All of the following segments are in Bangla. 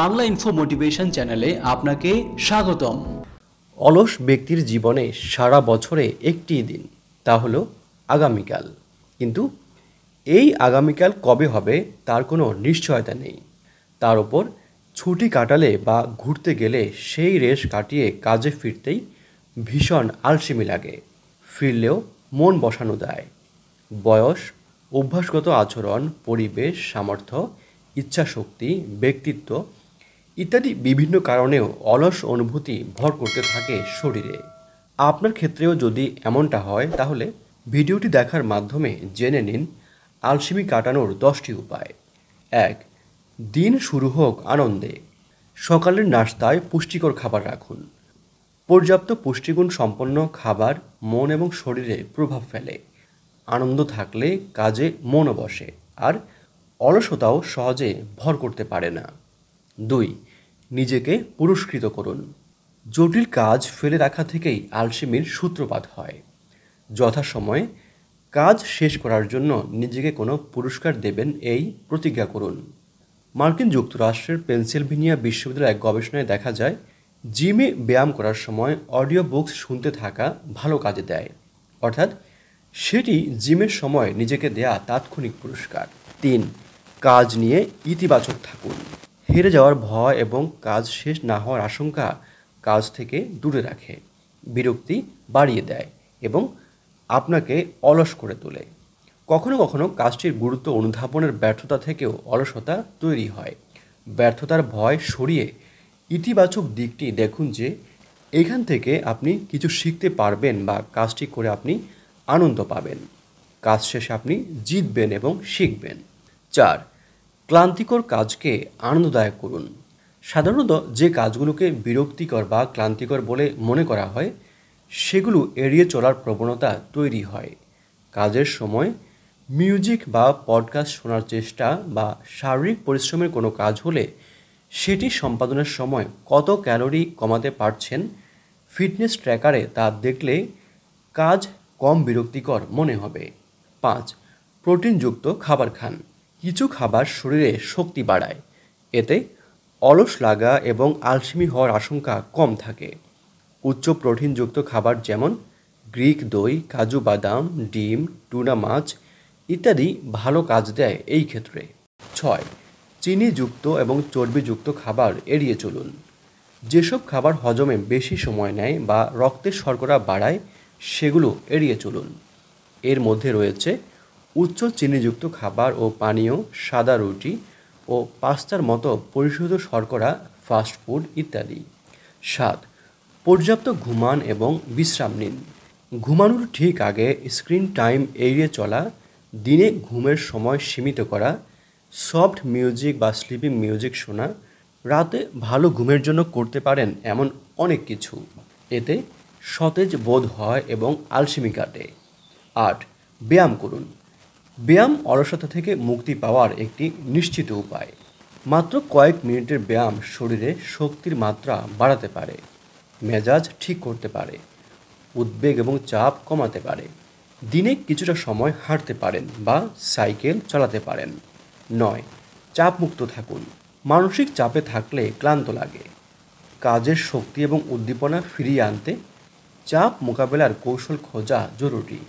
বাংলা ইনফো মোটিভেশন চ্যানেলে আপনাকে স্বাগতম অলস ব্যক্তির জীবনে সারা বছরে একটি দিন তা হলো আগামীকাল কিন্তু এই আগামীকাল কবে হবে তার কোনো নিশ্চয়তা নেই তার ওপর ছুটি কাটালে বা ঘুরতে গেলে সেই রেশ কাটিয়ে কাজে ফিরতেই ভীষণ আলসেমি লাগে ফিরলেও মন বসানো দেয় বয়স অভ্যাসগত আচরণ পরিবেশ সামর্থ্য ইচ্ছাশক্তি ব্যক্তিত্ব ইত্যাদি বিভিন্ন কারণেও অলস অনুভূতি ভর করতে থাকে শরীরে আপনার ক্ষেত্রেও যদি এমনটা হয় তাহলে ভিডিওটি দেখার মাধ্যমে জেনে নিন আলসিমি কাটানোর দশটি উপায় এক দিন শুরু হোক আনন্দে সকালের নাস্তায় পুষ্টিকর খাবার রাখুন পর্যাপ্ত পুষ্টিগুণ সম্পন্ন খাবার মন এবং শরীরে প্রভাব ফেলে আনন্দ থাকলে কাজে মনও বসে আর অলসতাও সহজে ভর করতে পারে না দুই নিজেকে পুরস্কৃত করুন জটিল কাজ ফেলে রাখা থেকেই আলসেমির সূত্রপাত হয় যথাসময়ে কাজ শেষ করার জন্য নিজেকে কোনো পুরস্কার দেবেন এই প্রতিজ্ঞা করুন মার্কিন যুক্তরাষ্ট্রের পেনসিলভেনিয়া বিশ্ববিদ্যালয়ের এক গবেষণায় দেখা যায় জিমে ব্যায়াম করার সময় অডিও বুকস শুনতে থাকা ভালো কাজে দেয় অর্থাৎ সেটি জিমের সময় নিজেকে দেয়া তাৎক্ষণিক পুরস্কার তিন কাজ নিয়ে ইতিবাচক থাকুন হেরে যাওয়ার ভয় এবং কাজ শেষ না হওয়ার আশঙ্কা কাজ থেকে দূরে রাখে বিরক্তি বাড়িয়ে দেয় এবং আপনাকে অলস করে তোলে কখনো কখনো কাজটির গুরুত্ব অনুধাবনের ব্যর্থতা থেকেও অলসতা তৈরি হয় ব্যর্থতার ভয় সরিয়ে ইতিবাচক দিকটি দেখুন যে এখান থেকে আপনি কিছু শিখতে পারবেন বা কাজটি করে আপনি আনন্দ পাবেন কাজ শেষে আপনি জিতবেন এবং শিখবেন চার ক্লান্তিকর কাজকে আনন্দদায়ক করুন সাধারণত যে কাজগুলোকে বিরক্তিকর বা ক্লান্তিকর বলে মনে করা হয় সেগুলো এড়িয়ে চলার প্রবণতা তৈরি হয় কাজের সময় মিউজিক বা পডকাস্ট শোনার চেষ্টা বা শারীরিক পরিশ্রমের কোনো কাজ হলে সেটি সম্পাদনের সময় কত ক্যালোরি কমাতে পারছেন ফিটনেস ট্র্যাকারে তা দেখলে কাজ কম বিরক্তিকর মনে হবে পাঁচ প্রোটিনযুক্ত খাবার খান কিছু খাবার শরীরে শক্তি বাড়ায় এতে অলস লাগা এবং আলসেমি হওয়ার আশঙ্কা কম থাকে উচ্চ প্রোটিনযুক্ত খাবার যেমন গ্রিক দই কাজু বাদাম ডিম টুনা মাছ ইত্যাদি ভালো কাজ দেয় এই ক্ষেত্রে ছয় চিনিযুক্ত এবং চর্বিযুক্ত খাবার এড়িয়ে চলুন যেসব খাবার হজমে বেশি সময় নেয় বা রক্তের শর্করা বাড়ায় সেগুলো এড়িয়ে চলুন এর মধ্যে রয়েছে উচ্চ চিনিযুক্ত খাবার ও পানীয় সাদা রুটি ও পাস্তার মতো পরিশোধ শর্করা ফাস্টফুড ইত্যাদি সাত পর্যাপ্ত ঘুমান এবং বিশ্রাম নিন ঘুমানোর ঠিক আগে স্ক্রিন টাইম এড়িয়ে চলা দিনে ঘুমের সময় সীমিত করা সফট মিউজিক বা স্লিপিং মিউজিক শোনা রাতে ভালো ঘুমের জন্য করতে পারেন এমন অনেক কিছু এতে সতেজ বোধ হয় এবং আলসেমি কাটে আট ব্যায়াম করুন ব্যায়াম অলসতা থেকে মুক্তি পাওয়ার একটি নিশ্চিত উপায় মাত্র কয়েক মিনিটের ব্যায়াম শরীরে শক্তির মাত্রা বাড়াতে পারে মেজাজ ঠিক করতে পারে উদ্বেগ এবং চাপ কমাতে পারে দিনে কিছুটা সময় হাঁটতে পারেন বা সাইকেল চালাতে পারেন নয় চাপমুক্ত থাকুন মানসিক চাপে থাকলে ক্লান্ত লাগে কাজের শক্তি এবং উদ্দীপনা ফিরিয়ে আনতে চাপ মোকাবেলার কৌশল খোঁজা জরুরি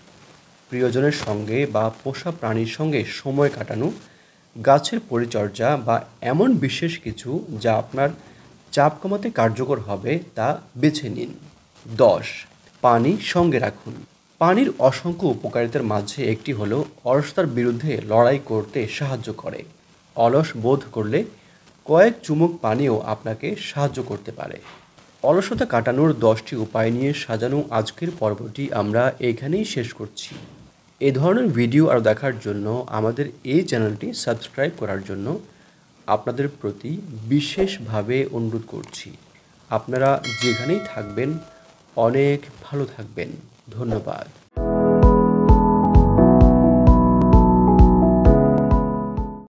প্রিয়জনের সঙ্গে বা পোষা প্রাণীর সঙ্গে সময় কাটানো গাছের পরিচর্যা বা এমন বিশেষ কিছু যা আপনার চাপ কমাতে কার্যকর হবে তা বেছে নিন দশ পানি সঙ্গে রাখুন পানির অসংখ্য উপকারিতার মাঝে একটি হলো অলসতার বিরুদ্ধে লড়াই করতে সাহায্য করে অলস বোধ করলে কয়েক চুমুক পানিও আপনাকে সাহায্য করতে পারে অলসতা কাটানোর দশটি উপায় নিয়ে সাজানো আজকের পর্বটি আমরা এখানেই শেষ করছি এই ধরনের ভিডিও আর দেখার জন্য আমাদের এই চ্যানেলটি সাবস্ক্রাইব করার জন্য আপনাদের প্রতি বিশেষভাবে অনুরোধ করছি আপনারা যেখানেই থাকবেন অনেক ভালো থাকবেন ধন্যবাদ